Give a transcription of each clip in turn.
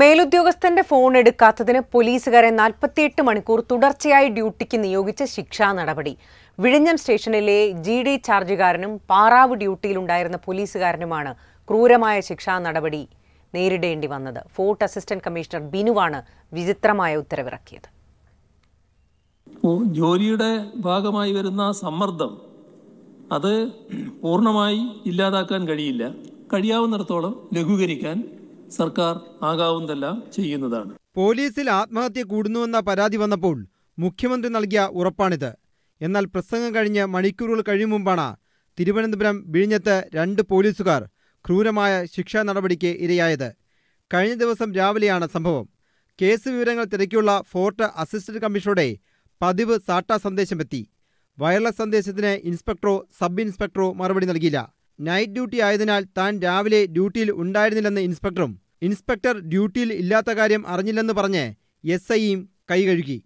മേലുദ്യോഗസ്ഥന്റെ phone എടുക്കാത്തതിന് പോലീസുകാരെ നാൽപ്പത്തിയെട്ട് മണിക്കൂർ തുടർച്ചയായി ഡ്യൂട്ടിക്ക് നിയോഗിച്ച ശിക്ഷാ നടപടി വിഴിഞ്ഞം സ്റ്റേഷനിലെ ജി ഡി ചാർജുകാരനും പാറാവ് ഡ്യൂട്ടിയിലുണ്ടായിരുന്ന പോലീസുകാരനുമാണ് ക്രൂരമായ ശിക്ഷാ നടപടി നേരിടേണ്ടി വന്നത് ഫോർട്ട് അസിസ്റ്റന്റ് കമ്മീഷണർ ബിനുവാണ് വിചിത്രമായ ഉത്തരവിറക്കിയത് ജോലിയുടെ ഭാഗമായി വരുന്ന സമ്മർദ്ദം അത് പൂർണ്ണമായി ഇല്ലാതാക്കാൻ കഴിയില്ല കഴിയാവുന്നിടത്തോളം ലഘൂകരിക്കാൻ സർക്കാർ ആകാവുന്നതെല്ലാം ചെയ്യുന്നതാണ് പോലീസിൽ ആത്മഹത്യ കൂടുന്നുവെന്ന പരാതി വന്നപ്പോൾ മുഖ്യമന്ത്രി നൽകിയ ഉറപ്പാണിത് എന്നാൽ പ്രസംഗം കഴിഞ്ഞ് മണിക്കൂറുകൾ കഴിയും മുമ്പാണ് തിരുവനന്തപുരം വിഴിഞ്ഞത്ത് രണ്ട് പോലീസുകാർ ക്രൂരമായ ശിക്ഷാ നടപടിക്ക് ഇരയായത് കഴിഞ്ഞ ദിവസം രാവിലെയാണ് സംഭവം കേസ് വിവരങ്ങൾ തിരക്കിയുള്ള ഫോർട്ട് അസിസ്റ്റന്റ് കമ്മീഷണറുടെ പതിവ് സാട്ട സന്ദേശമെത്തി വയർലെസ് സന്ദേശത്തിന് ഇൻസ്പെക്ടറോ സബ് ഇൻസ്പെക്ടറോ മറുപടി നൽകിയില്ല നൈറ്റ് ഡ്യൂട്ടി ആയതിനാൽ താൻ രാവിലെ ഡ്യൂട്ടിയിൽ ഉണ്ടായിരുന്നില്ലെന്ന് ഇൻസ്പെക്ടറും ഇൻസ്പെക്ടർ ഡ്യൂട്ടിയിൽ ഇല്ലാത്ത കാര്യം അറിഞ്ഞില്ലെന്ന് പറഞ്ഞ് എസ് ഐയും കൈകഴുകി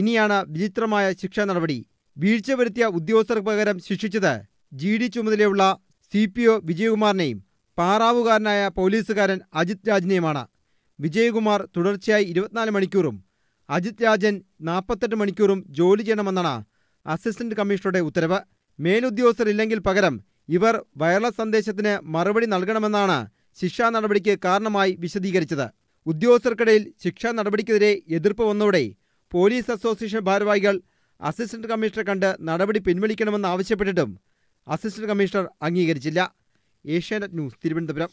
ഇനിയാണ് വിചിത്രമായ ശിക്ഷാ നടപടി വീഴ്ച വരുത്തിയ ഉദ്യോഗസ്ഥർക്ക് പകരം ശിക്ഷിച്ചത് ജി ഡി ചുമതലയുള്ള സി പി ഒ വിജയകുമാറിനെയും പാറാവുകാരനായ പോലീസുകാരൻ അജിത് രാജിനെയുമാണ് വിജയകുമാർ തുടർച്ചയായി ഇരുപത്തിനാല് മണിക്കൂറും അജിത് രാജൻ നാൽപ്പത്തെട്ട് മണിക്കൂറും ജോലി ചെയ്യണമെന്നാണ് അസിസ്റ്റന്റ് കമ്മീഷണറുടെ ഉത്തരവ് മേലുദ്യോഗസ്ഥരില്ലെങ്കിൽ പകരം ഇവർ വയർലെസ് സന്ദേശത്തിന് മറുപടി നൽകണമെന്നാണ് ശിക്ഷാ നടപടിക്ക് കാരണമായി വിശദീകരിച്ചത് ഉദ്യോഗസ്ഥർക്കിടയിൽ ശിക്ഷാ നടപടിക്കെതിരെ എതിർപ്പ് വന്നതോടെ പോലീസ് അസോസിയേഷൻ ഭാരവാഹികൾ അസിസ്റ്റന്റ് കമ്മീഷണറെ കണ്ട് നടപടി പിൻവലിക്കണമെന്ന് ആവശ്യപ്പെട്ടിട്ടും അസിസ്റ്റന്റ് കമ്മീഷണർ അംഗീകരിച്ചില്ല ഏഷ്യാനെറ്റ് ന്യൂസ് തിരുവനന്തപുരം